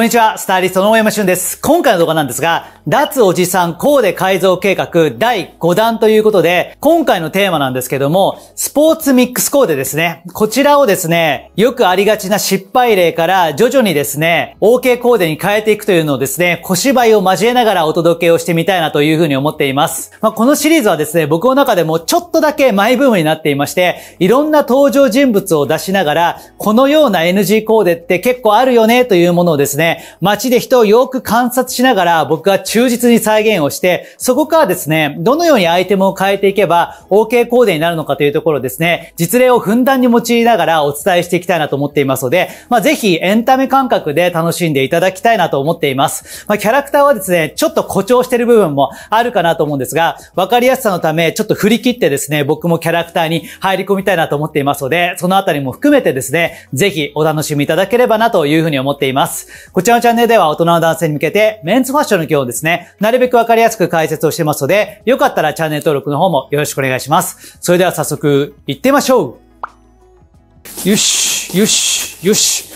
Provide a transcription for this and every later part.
こんにちは、スタイリストの大山俊です。今回の動画なんですが、脱おじさんコーデ改造計画第5弾ということで、今回のテーマなんですけども、スポーツミックスコーデですね。こちらをですね、よくありがちな失敗例から徐々にですね、OK コーデに変えていくというのをですね、小芝居を交えながらお届けをしてみたいなというふうに思っています。まあ、このシリーズはですね、僕の中でもちょっとだけマイブームになっていまして、いろんな登場人物を出しながら、このような NG コーデって結構あるよねというものをですね、街で人をよく観察しながら僕が忠実に再現をして、そこからですね、どのようにアイテムを変えていけば OK コーデになるのかというところですね、実例をふんだんに用いながらお伝えしていきたいなと思っていますので、まあ、ぜひエンタメ感覚で楽しんでいただきたいなと思っています。まあ、キャラクターはですね、ちょっと誇張してる部分もあるかなと思うんですが、わかりやすさのため、ちょっと振り切ってですね、僕もキャラクターに入り込みたいなと思っていますので、そのあたりも含めてですね、ぜひお楽しみいただければなというふうに思っています。こちらのチャンネルでは大人の男性に向けてメンズファッションの今日ですね、なるべくわかりやすく解説をしてますので、よかったらチャンネル登録の方もよろしくお願いします。それでは早速、行ってみましょうよし、よし、よし。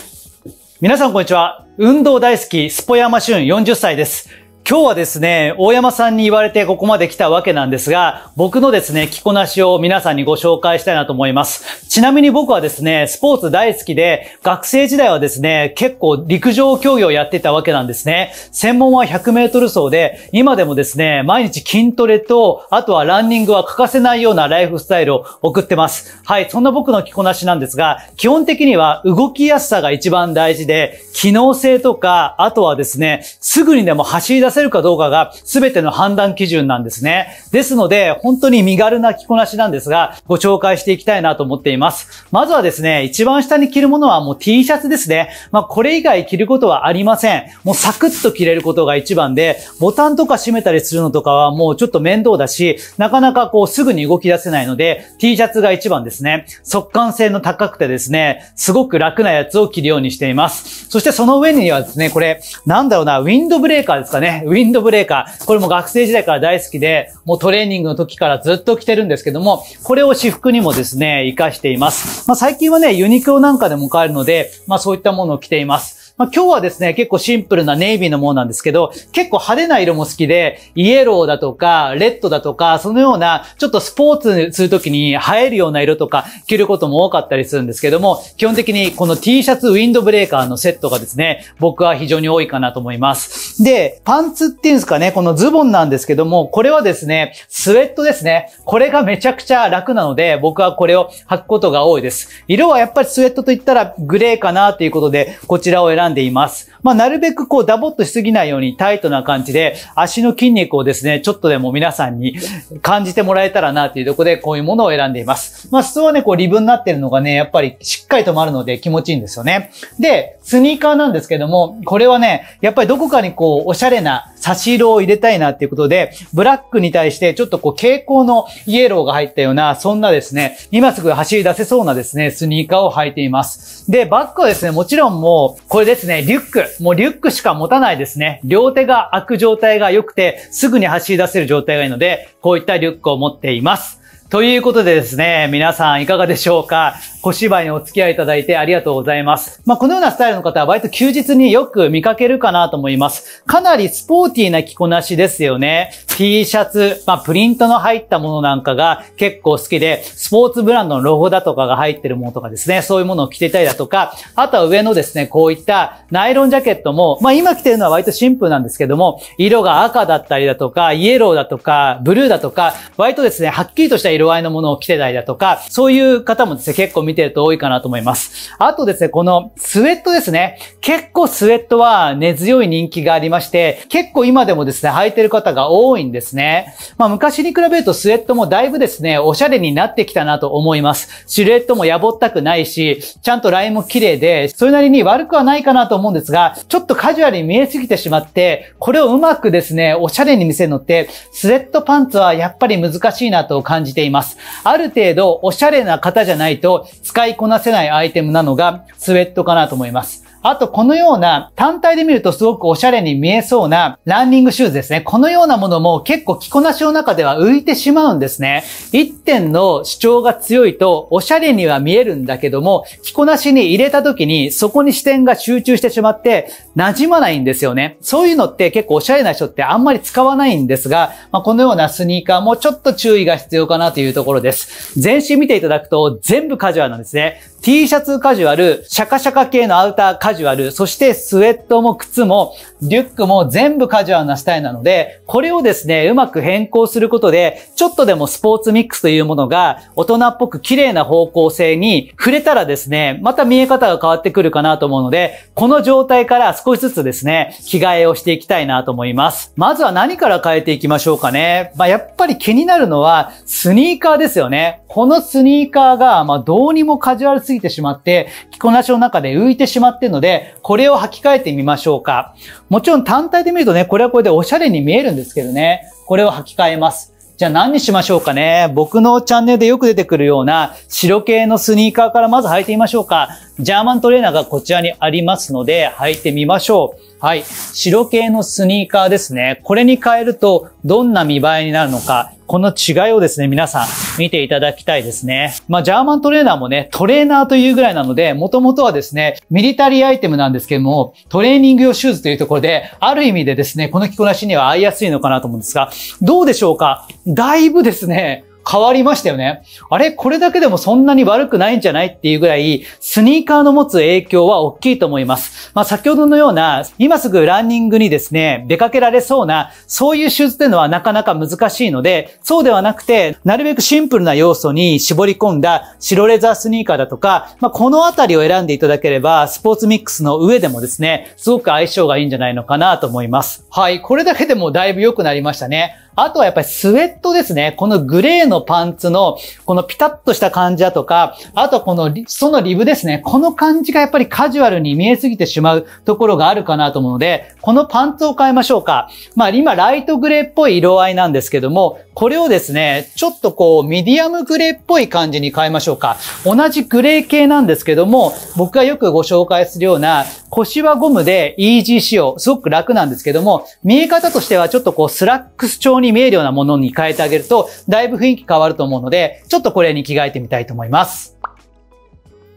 皆さんこんにちは。運動大好き、スポヤマシュン40歳です。今日はですね、大山さんに言われてここまで来たわけなんですが、僕のですね、着こなしを皆さんにご紹介したいなと思います。ちなみに僕はですね、スポーツ大好きで、学生時代はですね、結構陸上競技をやってたわけなんですね。専門は100メートル走で、今でもですね、毎日筋トレと、あとはランニングは欠かせないようなライフスタイルを送ってます。はい、そんな僕の着こなしなんですが、基本的には動きやすさが一番大事で、機能性とか、あとはですね、すぐにでも走り出すせるかどうかが全ての判断基準なんですね。ですので、本当に身軽な着こなしなんですが、ご紹介していきたいなと思っています。まずはですね、一番下に着るものはもう T シャツですね。まあ、これ以外着ることはありません。もうサクッと着れることが一番で、ボタンとか閉めたりするのとかはもうちょっと面倒だし、なかなかこうすぐに動き出せないので、T シャツが一番ですね。速乾性の高くてですね、すごく楽なやつを着るようにしています。そしてその上にはですね、これ、なんだろうな、ウィンドブレーカーですかね。ウィンドブレーカー。これも学生時代から大好きで、もうトレーニングの時からずっと着てるんですけども、これを私服にもですね、活かしています。まあ、最近はね、ユニクロなんかでも買えるので、まあそういったものを着ています。まあ、今日はですね、結構シンプルなネイビーのものなんですけど、結構派手な色も好きで、イエローだとか、レッドだとか、そのような、ちょっとスポーツするときに映えるような色とか着ることも多かったりするんですけども、基本的にこの T シャツウィンドブレーカーのセットがですね、僕は非常に多いかなと思います。で、パンツっていうんですかね、このズボンなんですけども、これはですね、スウェットですね。これがめちゃくちゃ楽なので、僕はこれを履くことが多いです。色はやっぱりスウェットと言ったらグレーかなということで、こちらを選ん選んでいます。まあ、なるべくこうダボっとしすぎないようにタイトな感じで、足の筋肉をですね、ちょっとでも皆さんに感じてもらえたらなっていうところで、こういうものを選んでいます。まあ、裾はね、こうリブになってるのがね、やっぱりしっかり止まるので気持ちいいんですよね。で、スニーカーなんですけども、これはね、やっぱりどこかにこう、おしゃれな差し色を入れたいなっていうことで、ブラックに対してちょっとこう、蛍光のイエローが入ったような、そんなですね、今すぐ走り出せそうなですね、スニーカーを履いています。で、バッグはですね、もちろんもう、これでですね、リュック。もうリュックしか持たないですね。両手が開く状態が良くて、すぐに走り出せる状態がいいので、こういったリュックを持っています。ということでですね、皆さんいかがでしょうか小芝居にお付き合いいただいてありがとうございます。まあ、このようなスタイルの方は割と休日によく見かけるかなと思います。かなりスポーティーな着こなしですよね。T シャツ、まあ、プリントの入ったものなんかが結構好きで、スポーツブランドのロゴだとかが入ってるものとかですね、そういうものを着てたりだとか、あとは上のですね、こういったナイロンジャケットも、まあ、今着てるのは割とシンプルなんですけども、色が赤だったりだとか、イエローだとか、ブルーだとか、割とですね、はっきりとした色合いのものを着てたりだとか、そういう方もですね、結構見てると多いかなと思います。あとですね、このスウェットですね。結構スウェットは根強い人気がありまして、結構今でもですね、履いてる方が多いんですね。まあ昔に比べるとスウェットもだいぶですね、おしゃれになってきたなと思います。シルエットもやぼったくないし、ちゃんとラインも綺麗で、それなりに悪くはないかなと思うんですが、ちょっとカジュアルに見えすぎてしまって、これをうまくですね、おしゃれに見せるのって、スウェットパンツはやっぱり難しいなと感じています。います。ある程度おしゃれな方じゃないと使いこなせないアイテムなのがスウェットかなと思います。あとこのような単体で見るとすごくおしゃれに見えそうなランニングシューズですね。このようなものも結構着こなしの中では浮いてしまうんですね。一点の主張が強いとおしゃれには見えるんだけども、着こなしに入れた時にそこに視点が集中してしまって馴染まないんですよね。そういうのって結構おしゃれな人ってあんまり使わないんですが、まあ、このようなスニーカーもちょっと注意が必要かなというところです。全身見ていただくと全部カジュアルなんですね。T シャツカジュアル、シャカシャカ系のアウターカジュアルカジュアル、そしてスウェットも靴もリュックも全部カジュアルなスタイルなので、これをですね、うまく変更することで、ちょっとでもスポーツミックスというものが大人っぽく綺麗な方向性に触れたらですね、また見え方が変わってくるかなと思うので、この状態から少しずつですね、着替えをしていきたいなと思います。まずは何から変えていきましょうかね。まあ、やっぱり気になるのはスニーカーですよね。このスニーカーが、まあ、どうにもカジュアルすぎてしまって、着こなしの中で浮いてしまってるので、で、これを履き替えてみましょうか。もちろん単体で見るとね、これはこれでおしゃれに見えるんですけどね、これを履き替えます。じゃあ何にしましょうかね。僕のチャンネルでよく出てくるような白系のスニーカーからまず履いてみましょうか。ジャーマントレーナーがこちらにありますので履いてみましょう。はい。白系のスニーカーですね。これに変えるとどんな見栄えになるのか。この違いをですね、皆さん見ていただきたいですね。まあ、ジャーマントレーナーもね、トレーナーというぐらいなので、もともとはですね、ミリタリーアイテムなんですけども、トレーニング用シューズというところで、ある意味でですね、この着こなしには合いやすいのかなと思うんですが、どうでしょうかだいぶですね、変わりましたよね。あれこれだけでもそんなに悪くないんじゃないっていうぐらい、スニーカーの持つ影響は大きいと思います。まあ先ほどのような、今すぐランニングにですね、出かけられそうな、そういうシューズっていうのはなかなか難しいので、そうではなくて、なるべくシンプルな要素に絞り込んだ白レザースニーカーだとか、まあこのあたりを選んでいただければ、スポーツミックスの上でもですね、すごく相性がいいんじゃないのかなと思います。はい、これだけでもだいぶ良くなりましたね。あとはやっぱりスウェットですね。このグレーのパンツの、このピタッとした感じだとか、あとこの、そのリブですね。この感じがやっぱりカジュアルに見えすぎてしまうところがあるかなと思うので、このパンツを変えましょうか。まあ今、ライトグレーっぽい色合いなんですけども、これをですね、ちょっとこう、ミディアムグレーっぽい感じに変えましょうか。同じグレー系なんですけども、僕がよくご紹介するような、腰はゴムでイージー仕様、すごく楽なんですけども、見え方としてはちょっとこう、スラックス調にに見えるようなものに変えてあげると、だいぶ雰囲気変わると思うので、ちょっとこれに着替えてみたいと思います。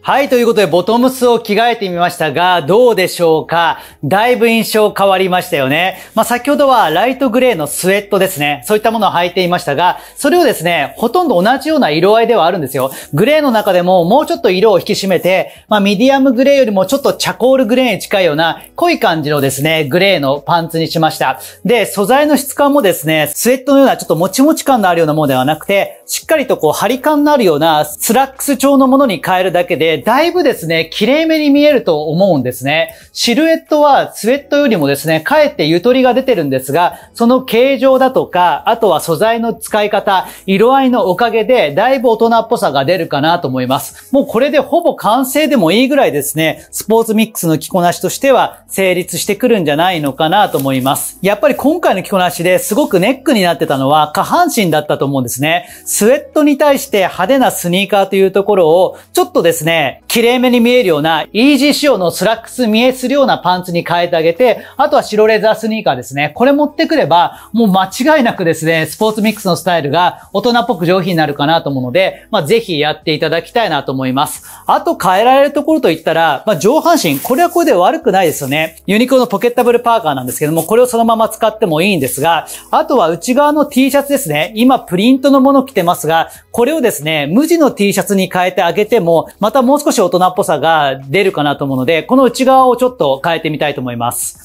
はい、ということで、ボトムスを着替えてみましたが、どうでしょうかだいぶ印象変わりましたよね。まあ、先ほどはライトグレーのスウェットですね。そういったものを履いていましたが、それをですね、ほとんど同じような色合いではあるんですよ。グレーの中でももうちょっと色を引き締めて、まあ、ミディアムグレーよりもちょっとチャコールグレーに近いような濃い感じのですね、グレーのパンツにしました。で、素材の質感もですね、スウェットのようなちょっともちもち感のあるようなものではなくて、しっかりとこう張り感のあるようなスラックス調のものに変えるだけで、だいぶですね、綺麗めに見えると思うんですね。シルエットはスウェットよりもですね、かえってゆとりが出てるんですが、その形状だとか、あとは素材の使い方、色合いのおかげで、だいぶ大人っぽさが出るかなと思います。もうこれでほぼ完成でもいいぐらいですね、スポーツミックスの着こなしとしては成立してくるんじゃないのかなと思います。やっぱり今回の着こなしですごくネックになってたのは下半身だったと思うんですね。スウェットに対して派手なスニーカーというところを、ちょっとですね、綺麗めに見えるような、イージー仕様のスラックス見えするようなパンツに変えてあげて、あとは白レザースニーカーですね。これ持ってくれば、もう間違いなくですね、スポーツミックスのスタイルが大人っぽく上品になるかなと思うので、まあ、ぜひやっていただきたいなと思います。あと変えられるところといったら、まあ、上半身、これはこれで悪くないですよね。ユニクロのポケッタブルパーカーなんですけども、これをそのまま使ってもいいんですが、あとは内側の T シャツですね。今プリントのもの着てますが、これをですね、無地の T シャツに変えてあげても、またもう少し大人っぽさが出るかなと思うので、この内側をちょっと変えてみたいと思います。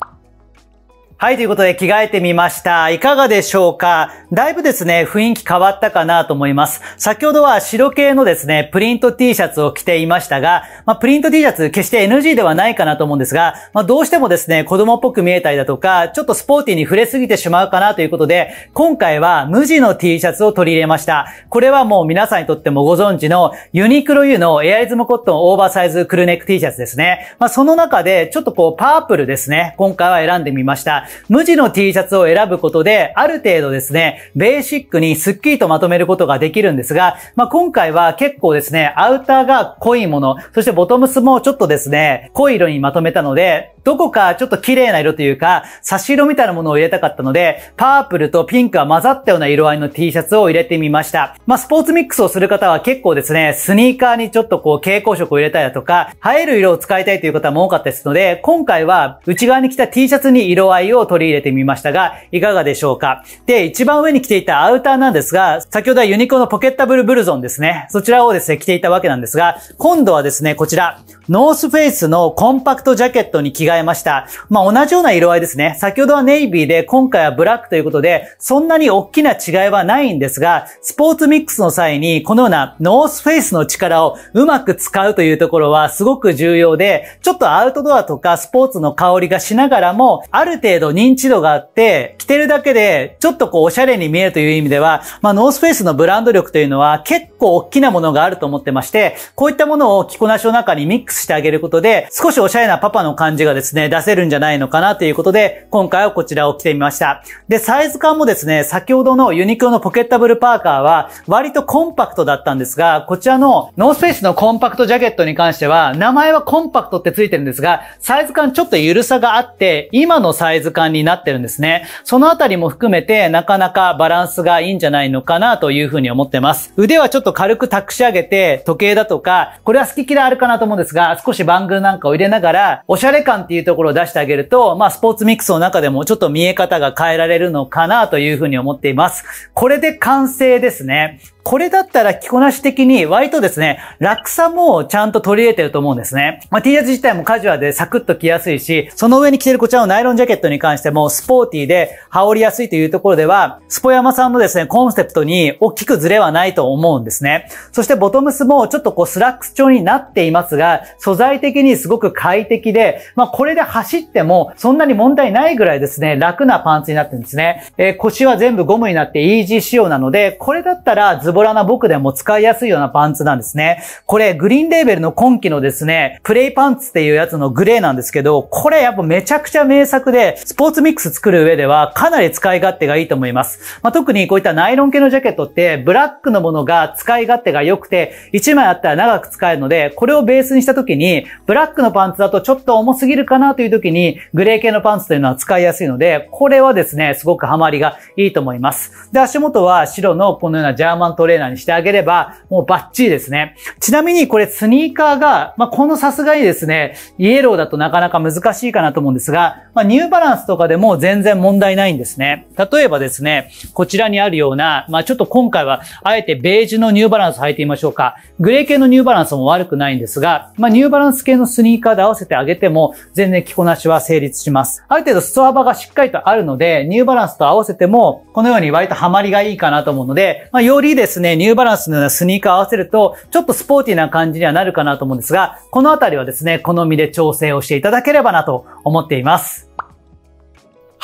はい、ということで着替えてみました。いかがでしょうかだいぶですね、雰囲気変わったかなと思います。先ほどは白系のですね、プリント T シャツを着ていましたが、まあ、プリント T シャツ決して NG ではないかなと思うんですが、まあ、どうしてもですね、子供っぽく見えたりだとか、ちょっとスポーティーに触れすぎてしまうかなということで、今回は無地の T シャツを取り入れました。これはもう皆さんにとってもご存知のユニクロ U のエアリズムコットンオーバーサイズクルネック T シャツですね。まあ、その中でちょっとこうパープルですね、今回は選んでみました。無地の T シャツを選ぶことで、ある程度ですね、ベーシックにスッキリとまとめることができるんですが、まあ、今回は結構ですね、アウターが濃いもの、そしてボトムスもちょっとですね、濃い色にまとめたので、どこかちょっと綺麗な色というか、差し色みたいなものを入れたかったので、パープルとピンクが混ざったような色合いの T シャツを入れてみました。まあ、スポーツミックスをする方は結構ですね、スニーカーにちょっとこう蛍光色を入れたりだとか、映える色を使いたいという方も多かったですので、今回は内側に着た T シャツに色合いをを取り入れてみましたが、いかがでしょうかで、一番上に着ていたアウターなんですが、先ほどはユニコのポケッタブルブルゾンですね。そちらをですね、着ていたわけなんですが、今度はですね、こちら、ノースフェイスのコンパクトジャケットに着替えました。まあ、同じような色合いですね。先ほどはネイビーで、今回はブラックということで、そんなに大きな違いはないんですが、スポーツミックスの際に、このようなノースフェイスの力をうまく使うというところはすごく重要で、ちょっとアウトドアとかスポーツの香りがしながらも、ある程度認知度があって、着てるだけで、ちょっとこう、おしゃれに見えるという意味では、まあ、ノースフェイスのブランド力というのは、結構大きなものがあると思ってまして、こういったものを着こなしの中にミックスしてあげることで、少しおしゃれなパパの感じがですね、出せるんじゃないのかなということで、今回はこちらを着てみました。で、サイズ感もですね、先ほどのユニクロのポケッタブルパーカーは、割とコンパクトだったんですが、こちらのノースフェイスのコンパクトジャケットに関しては、名前はコンパクトってついてるんですが、サイズ感ちょっと緩さがあって、今のサイズ慣になってるんですね。そのあたりも含めて、なかなかバランスがいいんじゃないのかなというふうに思ってます。腕はちょっと軽く託し上げて、時計だとか、これは好き嫌いあるかなと思うんですが、少し番組なんかを入れながら、おしゃれ感っていうところを出してあげると、まあ、スポーツミックスの中でもちょっと見え方が変えられるのかなというふうに思っています。これで完成ですね。これだったら着こなし的に割とですね、楽さもちゃんと取り入れてると思うんですね。まあ、T シャツ自体もカジュアルでサクッと着やすいし、その上に着てるこちらのナイロンジャケットに関してもスポーティーで羽織りやすいというところでは、スポヤマさんのですね、コンセプトに大きくずれはないと思うんですね。そしてボトムスもちょっとこうスラックス調になっていますが、素材的にすごく快適で、まあ、これで走ってもそんなに問題ないぐらいですね、楽なパンツになってるんですね。えー、腰は全部ゴムになってイージー仕様なので、これだったらズボラな僕でも使いやすいようなパンツなんですね。これ、グリーンレーベルの今季のですね、プレイパンツっていうやつのグレーなんですけど、これやっぱめちゃくちゃ名作で、スポーツミックス作る上ではかなり使い勝手がいいと思います。まあ、特にこういったナイロン系のジャケットって、ブラックのものが使い勝手が良くて、1枚あったら長く使えるので、これをベースにした時に、ブラックのパンツだとちょっと重すぎるかなという時に、グレー系のパンツというのは使いやすいので、これはですね、すごくハマりがいいと思います。で、足元は白のこのようなジャーマントトレーナーにしてあげれば、もうバッチリですね。ちなみにこれスニーカーが、まあ、このさすがにですね、イエローだとなかなか難しいかなと思うんですが、まあ、ニューバランスとかでも全然問題ないんですね。例えばですね、こちらにあるような、まあ、ちょっと今回はあえてベージュのニューバランス履いてみましょうか。グレー系のニューバランスも悪くないんですが、まあ、ニューバランス系のスニーカーで合わせてあげても全然着こなしは成立します。ある程度裾幅がしっかりとあるので、ニューバランスと合わせても、このように割とハマりがいいかなと思うので、まあ、よりですですね、ニューバランスのようなスニーカーを合わせると、ちょっとスポーティーな感じにはなるかなと思うんですが、このあたりはですね、好みで調整をしていただければなと思っています。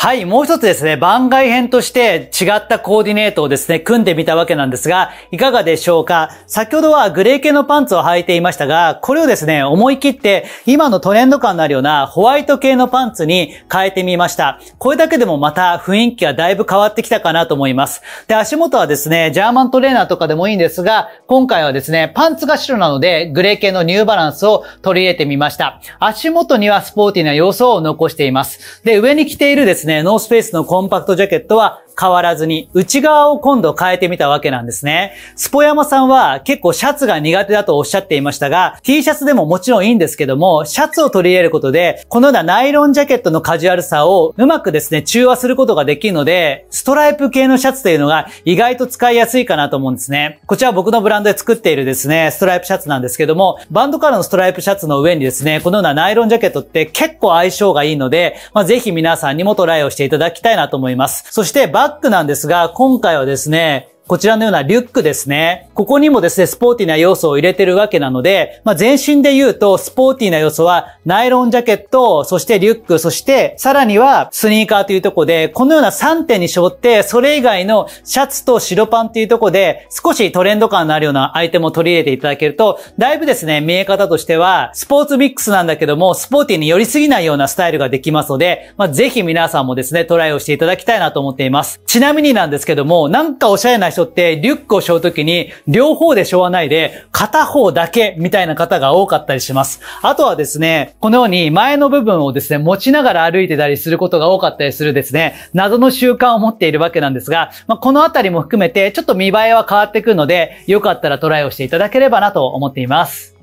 はい、もう一つですね、番外編として違ったコーディネートをですね、組んでみたわけなんですが、いかがでしょうか先ほどはグレー系のパンツを履いていましたが、これをですね、思い切って、今のトレンド感のあるようなホワイト系のパンツに変えてみました。これだけでもまた雰囲気がだいぶ変わってきたかなと思います。で、足元はですね、ジャーマントレーナーとかでもいいんですが、今回はですね、パンツが白なので、グレー系のニューバランスを取り入れてみました。足元にはスポーティーな要素を残しています。で、上に着ているですね、ね、ノースペースのコンパクトジャケットは変わらずに内側を今度変えてみたわけなんですね。スポヤマさんは結構シャツが苦手だとおっしゃっていましたが、T シャツでももちろんいいんですけども、シャツを取り入れることで、このようなナイロンジャケットのカジュアルさをうまくですね、中和することができるので、ストライプ系のシャツというのが意外と使いやすいかなと思うんですね。こちら僕のブランドで作っているですね、ストライプシャツなんですけども、バンドカラーのストライプシャツの上にですね、このようなナイロンジャケットって結構相性がいいので、まあ、ぜひ皆さんにもトライをしていただきたいなと思います。そしてババックなんですが、今回はですね、こちらのようなリュックですね。ここにもですね、スポーティーな要素を入れてるわけなので、まあ、全身で言うと、スポーティーな要素は、ナイロンジャケット、そしてリュック、そして、さらには、スニーカーというとこで、このような3点に絞って、それ以外のシャツと白パンというとこで、少しトレンド感のあるようなアイテムを取り入れていただけると、だいぶですね、見え方としては、スポーツミックスなんだけども、スポーティーに寄りすぎないようなスタイルができますので、まあ、ぜひ皆さんもですね、トライをしていただきたいなと思っています。ちなみになんですけども、なんかおしゃれな人人ってリュックを背負うときに両方で背負わないで片方だけみたいな方が多かったりします。あとはですね、このように前の部分をですね、持ちながら歩いてたりすることが多かったりするですね、謎の習慣を持っているわけなんですが、まあ、このあたりも含めてちょっと見栄えは変わってくるので、よかったらトライをしていただければなと思っています。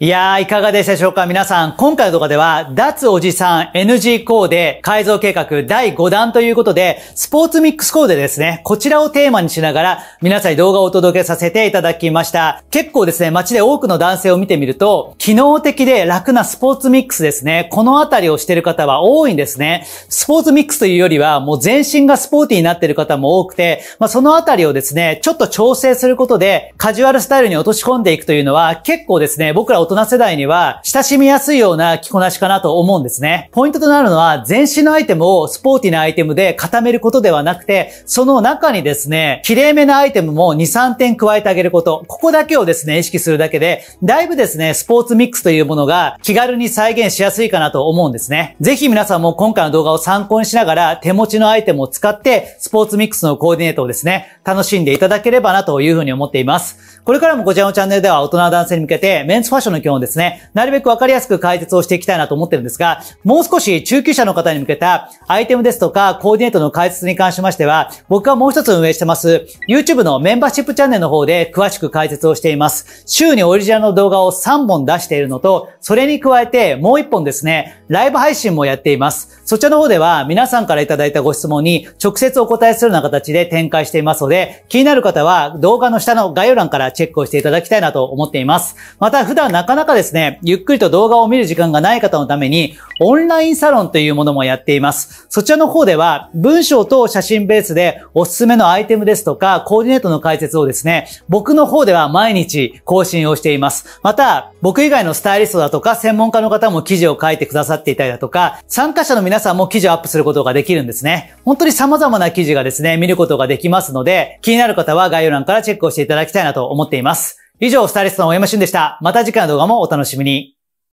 いやー、いかがでしたでしょうか皆さん、今回の動画では、脱おじさん NG コーデ改造計画第5弾ということで、スポーツミックスコーデですね、こちらをテーマにしながら、皆さんに動画をお届けさせていただきました。結構ですね、街で多くの男性を見てみると、機能的で楽なスポーツミックスですね、このあたりをしている方は多いんですね。スポーツミックスというよりは、もう全身がスポーティーになっている方も多くて、まあ、そのあたりをですね、ちょっと調整することで、カジュアルスタイルに落とし込んでいくというのは、結構ですね、僕ら大人世代には親しみやすいような着こなしかなと思うんですね。ポイントとなるのは全身のアイテムをスポーティなアイテムで固めることではなくて、その中にですね、綺麗めなアイテムも2、3点加えてあげること、ここだけをですね、意識するだけで、だいぶですね、スポーツミックスというものが気軽に再現しやすいかなと思うんですね。ぜひ皆さんも今回の動画を参考にしながら手持ちのアイテムを使ってスポーツミックスのコーディネートをですね、楽しんでいただければなというふうに思っています。これからもこちらのチャンネルでは大人男性に向けてメンズファッションの基本ですね、なるべくわかりやすく解説をしていきたいなと思ってるんですが、もう少し中級者の方に向けたアイテムですとかコーディネートの解説に関しましては、僕はもう一つ運営してます、YouTube のメンバーシップチャンネルの方で詳しく解説をしています。週にオリジナルの動画を3本出しているのと、それに加えてもう1本ですね、ライブ配信もやっています。そちらの方では皆さんからいただいたご質問に直接お答えするような形で展開していますので、気になる方は動画の下の概要欄からチェックをしていただきたいなと思っています。また普段なかなかですね、ゆっくりと動画を見る時間がない方のために、オンラインサロンというものもやっています。そちらの方では文章と写真ベースでおすすめのアイテムですとか、コーディネートの解説をですね、僕の方では毎日更新をしています。また、僕以外のスタイリストだとか、専門家の方も記事を書いてくださっていたりだとか、参加者の皆皆さんも記事をアップすることができるんですね。本当に様々な記事がですね、見ることができますので、気になる方は概要欄からチェックをしていただきたいなと思っています。以上、スタイリストの大山俊でした。また次回の動画もお楽しみに。